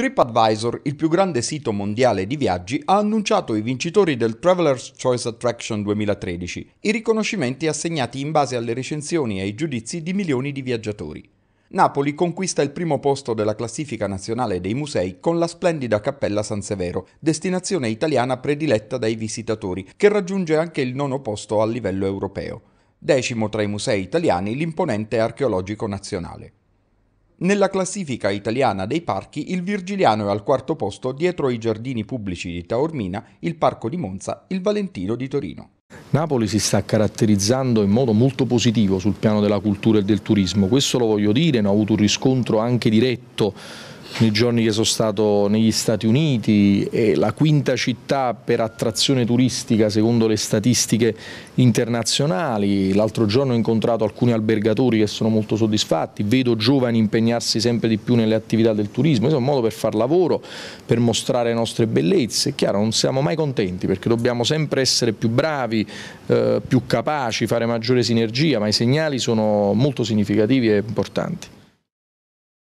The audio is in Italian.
TripAdvisor, il più grande sito mondiale di viaggi, ha annunciato i vincitori del Traveler's Choice Attraction 2013, i riconoscimenti assegnati in base alle recensioni e ai giudizi di milioni di viaggiatori. Napoli conquista il primo posto della classifica nazionale dei musei con la splendida Cappella San Severo, destinazione italiana prediletta dai visitatori, che raggiunge anche il nono posto a livello europeo. Decimo tra i musei italiani l'imponente Archeologico Nazionale. Nella classifica italiana dei parchi il Virgiliano è al quarto posto dietro i giardini pubblici di Taormina, il Parco di Monza, il Valentino di Torino. Napoli si sta caratterizzando in modo molto positivo sul piano della cultura e del turismo, questo lo voglio dire, ne ho avuto un riscontro anche diretto nei giorni che sono stato negli Stati Uniti, è la quinta città per attrazione turistica secondo le statistiche internazionali, l'altro giorno ho incontrato alcuni albergatori che sono molto soddisfatti, vedo giovani impegnarsi sempre di più nelle attività del turismo, questo è un modo per far lavoro, per mostrare le nostre bellezze, è chiaro non siamo mai contenti perché dobbiamo sempre essere più bravi, eh, più capaci, fare maggiore sinergia, ma i segnali sono molto significativi e importanti.